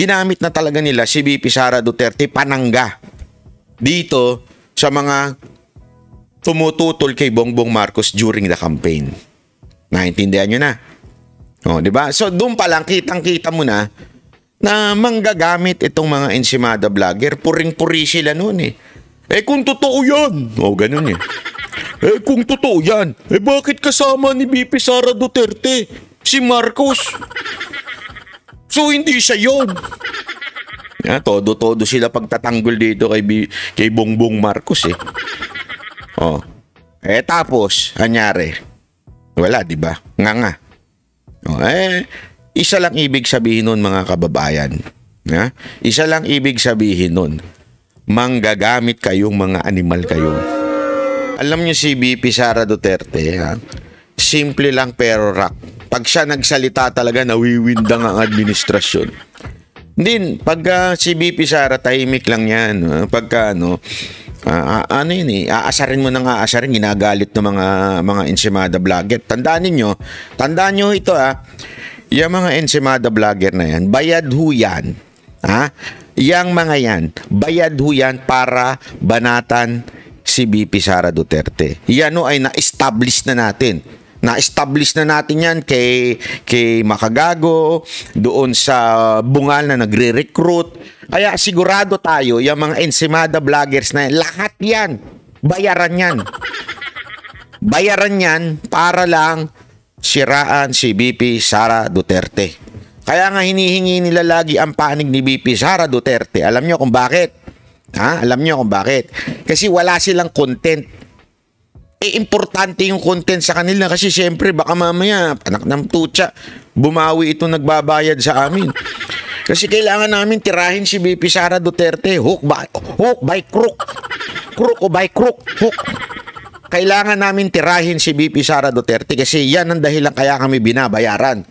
ginamit na talaga nila si VP Sara Duterte panangga dito sa mga tumututol kay Bongbong Marcos during the campaign. Naintindihan nyo na. O, oh, di ba? So, doon pa lang, kitang-kita mo na na manggagamit itong mga ensimada vlogger. Puring-puri sila noon eh. Eh kung totoo yan. O, oh, ganun eh. Eh kung totoo yan, eh bakit kasama ni BP Sara Duterte si Marcos? So hindi siya yun. Yeah, todo-todo sila pagtatanggol dito kay, B kay Bongbong Marcos eh. Oh. Eh tapos, anyari. Wala, di ba? Nga nga. Oh, eh, isa lang ibig sabihin nun mga kababayan. Yeah? Isa lang ibig sabihin nun. Manggagamit kayong mga animal kayo. Alam niyo si BP Sara Duterte, ha? simple lang pero rock pag siya nagsalita talaga, nawiwindang ang administrasyon. Din, pag uh, si BP Sara, tahimik lang yan. Uh, pagka ano, uh, ano yun eh, aasarin mo nang aasarin, ginagalit ng mga, mga ensimada vlogger. Tandaan niyo, tandaan niyo ito ah, yung mga ensimada vlogger na yan, bayad ho yan. Ha? Yang mga yan, bayad ho yan para banatan si BP Sara Duterte. Yan o ay na-establish na natin na-establish na natin yan kay, kay Makagago, doon sa Bungal na nagre-recruit. Kaya sigurado tayo, yung mga ensimada vloggers na yan, lahat yan, bayaran yan. Bayaran yan para lang siraan si BP Sara Duterte. Kaya nga hinihingi nila lagi ang panig ni BP Sara Duterte. Alam nyo kung bakit? Ha? Alam nyo kung bakit? Kasi wala silang content eh, importante yung content sa kanila kasi syempre baka mamaya anak ng tutsa bumawi ito nagbabayad sa amin kasi kailangan namin tirahin si BP Sara Duterte hook by hook by crook crook o by crook hook kailangan namin tirahin si BP Sara Duterte kasi yan ang dahilan kaya kami binabayaran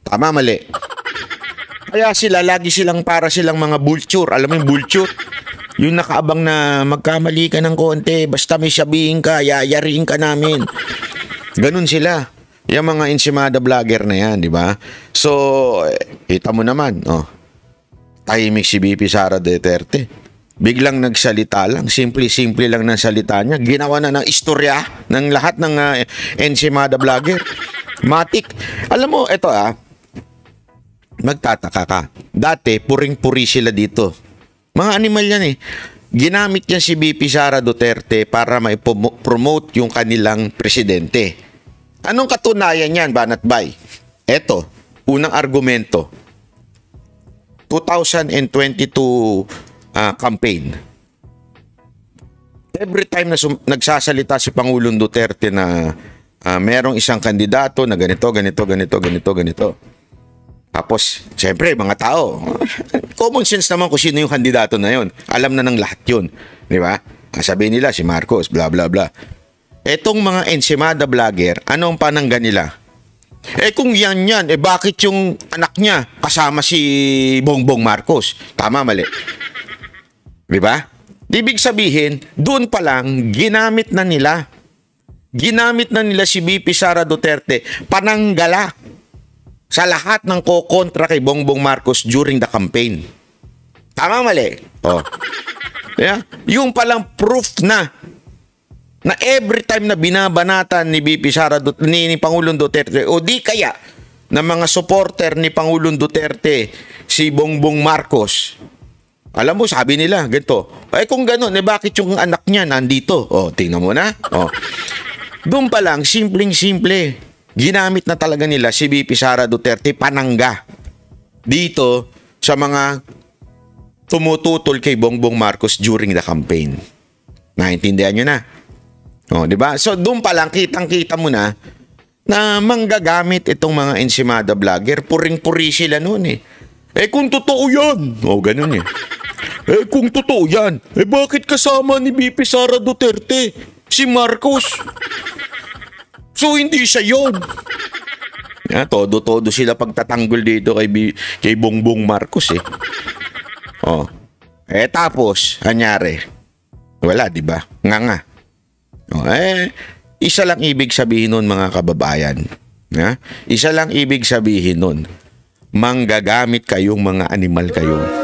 tama mali kaya sila lagi silang para silang mga vulture alam mo yung vulture yung nakaabang na magkamali ka ng konti, basta may sabihin ka, yayariin ka namin. Ganun sila. Yung mga ensimada vlogger na yan, di ba? So, eh, kita mo naman, oh. Tahimik si BP Sara Duterte. Biglang nagsalita lang, simple-simple lang ng salita niya. Ginawa na ng istorya ng lahat ng uh, ensimada vlogger. Matik. Alam mo, ito ah, magtataka ka. Dati, puring-puri sila dito mga animal yan eh. Ginamit yan si BP Sara Duterte para promote yung kanilang presidente. Anong katunayan yan, Banat Bay? Eto, unang argumento. 2022 uh, ah, campaign. Every time na nagsasalita si Pangulong Duterte na uh, merong isang kandidato na ganito, ganito, ganito, ganito, ganito, tapos, syempre, mga tao, common sense naman kung sino yung kandidato na yun. Alam na ng lahat yun. Di ba? Sabihin nila, si Marcos, bla bla bla. Etong mga ensimada vlogger, ano ang panangga nila? Eh kung yan yan, eh bakit yung anak niya kasama si Bongbong Marcos? Tama, mali. Di ba? Ibig sabihin, doon pa lang, ginamit na nila. Ginamit na nila si BP Sara Duterte, pananggala sa lahat ng kokontra kay Bongbong Marcos during the campaign. Tama mali? Oh. Yeah? Yung palang proof na na every time na binabanatan ni BP Sara Dut- ni, ni Pangulong Duterte o di kaya ng mga supporter ni Pangulong Duterte si Bongbong Marcos. Alam mo, sabi nila, ganito, eh kung ganoon eh bakit yung anak niya nandito? oh, tingnan mo na. Oh. Doon pa lang, simpleng-simple ginamit na talaga nila si VP Sara Duterte panangga dito sa mga tumututol kay Bongbong Marcos during the campaign. Naintindihan nyo na. O, di ba? So, doon pa lang, kitang-kita mo na na manggagamit itong mga ensimada vlogger. Puring-puri sila noon eh. Eh kung totoo yan. O, ganun eh. Eh kung totoo yan, eh bakit kasama ni BP Sara Duterte? Si Marcos? So hindi siya yun. Ah, todo-todo sila pagtatanggol dito kay, B kay Bongbong Marcos eh. Oh. Eh tapos, anyare. Wala, di ba? Nga nga. Oh, eh, isa lang ibig sabihin nun mga kababayan. Yeah? Isa lang ibig sabihin nun. Manggagamit kayong mga animal kayong